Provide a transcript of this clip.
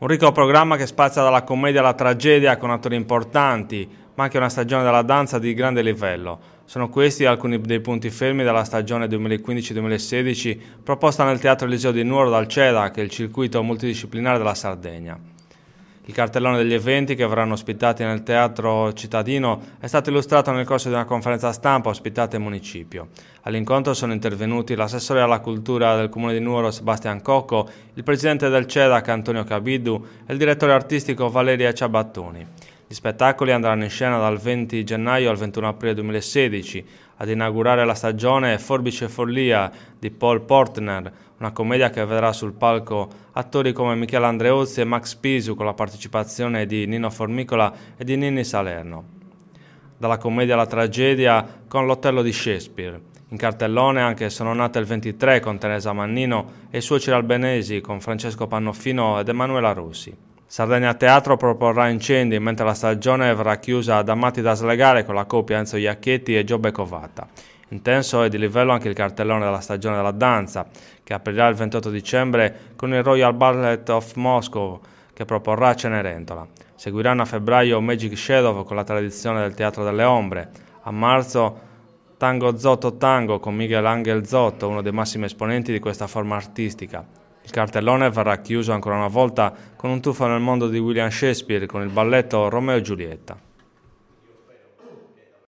Un ricco programma che spazia dalla commedia alla tragedia con attori importanti, ma anche una stagione della danza di grande livello. Sono questi alcuni dei punti fermi della stagione 2015-2016 proposta nel Teatro Eliseo di Nuoro dal CEDA, che è il circuito multidisciplinare della Sardegna. Il cartellone degli eventi che verranno ospitati nel teatro cittadino è stato illustrato nel corso di una conferenza stampa ospitata in municipio. All'incontro sono intervenuti l'assessore alla cultura del comune di Nuoro Sebastian Cocco, il presidente del CEDAC Antonio Cabidu e il direttore artistico Valeria Ciabattoni. Gli spettacoli andranno in scena dal 20 gennaio al 21 aprile 2016. Ad inaugurare la stagione è Forbice e Follia di Paul Portner, una commedia che vedrà sul palco attori come Michele Andreozzi e Max Pisu con la partecipazione di Nino Formicola e di Nini Salerno. Dalla commedia alla tragedia con l'Otello di Shakespeare. In cartellone anche Sono nate il 23 con Teresa Mannino e i suoceri albanesi con Francesco Pannofino ed Emanuela Rossi. Sardegna Teatro proporrà Incendi, mentre la stagione verrà chiusa ad Amati da slegare con la coppia Enzo Iacchetti e Giobbe Covata. Intenso e di livello anche il cartellone della stagione della danza, che aprirà il 28 dicembre con il Royal Ballet of Moscow, che proporrà Cenerentola. Seguiranno a febbraio Magic Shadow con la tradizione del Teatro delle Ombre. A marzo Tango Zotto Tango con Miguel Angel Zotto, uno dei massimi esponenti di questa forma artistica. Il cartellone verrà chiuso ancora una volta con un tuffo nel mondo di William Shakespeare con il balletto Romeo e Giulietta.